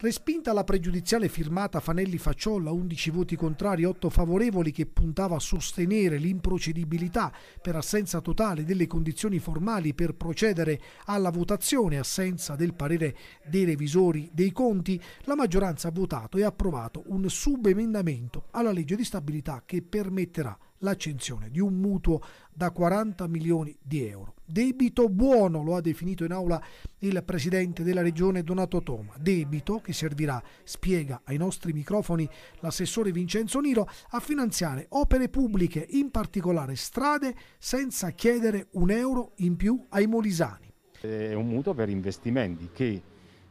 Respinta la pregiudiziale firmata Fanelli Facciolla, 11 voti contrari, 8 favorevoli, che puntava a sostenere l'improcedibilità per assenza totale delle condizioni formali per procedere alla votazione, assenza del parere dei revisori dei conti, la maggioranza ha votato e approvato un subemendamento alla legge di stabilità che permetterà l'accensione di un mutuo da 40 milioni di euro. Debito buono, lo ha definito in aula il presidente della regione Donato Toma. Debito che servirà, spiega ai nostri microfoni l'assessore Vincenzo Niro, a finanziare opere pubbliche, in particolare strade, senza chiedere un euro in più ai molisani. È un mutuo per investimenti che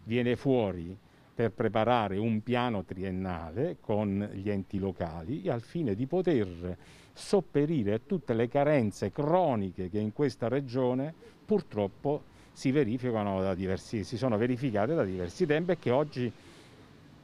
viene fuori per preparare un piano triennale con gli enti locali al fine di poter sopperire a tutte le carenze croniche che in questa regione purtroppo si verificano da diversi, si sono verificate da diversi tempi e che oggi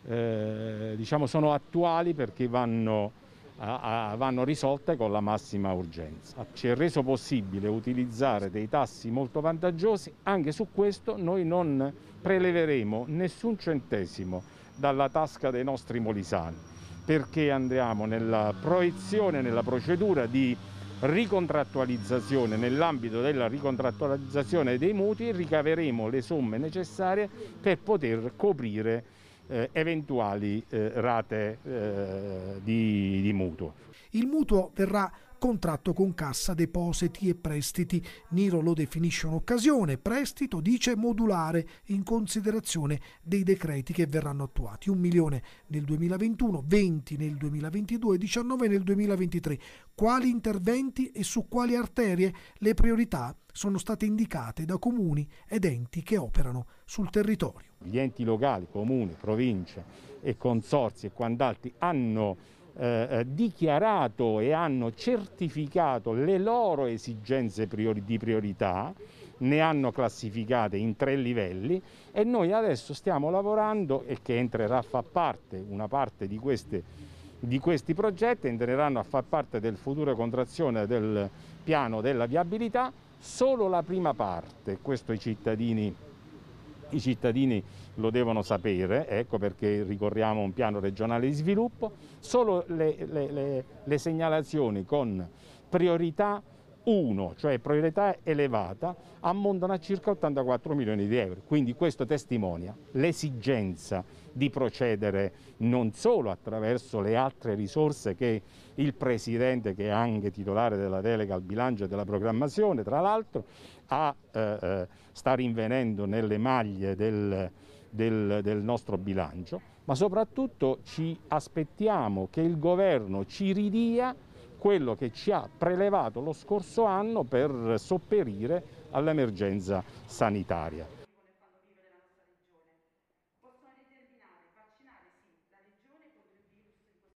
eh, diciamo sono attuali perché vanno vanno risolte con la massima urgenza. Ci è reso possibile utilizzare dei tassi molto vantaggiosi, anche su questo noi non preleveremo nessun centesimo dalla tasca dei nostri molisani, perché andiamo nella proiezione, nella procedura di ricontrattualizzazione, nell'ambito della ricontrattualizzazione dei mutui ricaveremo le somme necessarie per poter coprire eh, eventuali eh, rate eh, di, di mutuo. Il mutuo verrà contratto con Cassa Depositi e Prestiti. Niro lo definisce un'occasione, prestito dice modulare in considerazione dei decreti che verranno attuati. Un milione nel 2021, 20 nel 2022, 19 nel 2023. Quali interventi e su quali arterie le priorità sono state indicate da comuni ed enti che operano sul territorio. Gli enti locali, comuni, province e consorzi e quant'altri hanno eh, eh, dichiarato e hanno certificato le loro esigenze priori di priorità, ne hanno classificate in tre livelli e noi adesso stiamo lavorando e che entrerà a far parte, una parte di, queste, di questi progetti entreranno a far parte del futuro contrazione del piano della viabilità, solo la prima parte, questo i cittadini i cittadini lo devono sapere, ecco perché ricorriamo a un piano regionale di sviluppo, solo le, le, le, le segnalazioni con priorità 1, cioè priorità elevata, ammontano a circa 84 milioni di euro. Quindi questo testimonia l'esigenza di procedere non solo attraverso le altre risorse che il Presidente, che è anche titolare della delega al bilancio e della programmazione, tra l'altro, eh, eh, sta rinvenendo nelle maglie del, del, del nostro bilancio, ma soprattutto ci aspettiamo che il Governo ci ridia quello che ci ha prelevato lo scorso anno per sopperire all'emergenza sanitaria.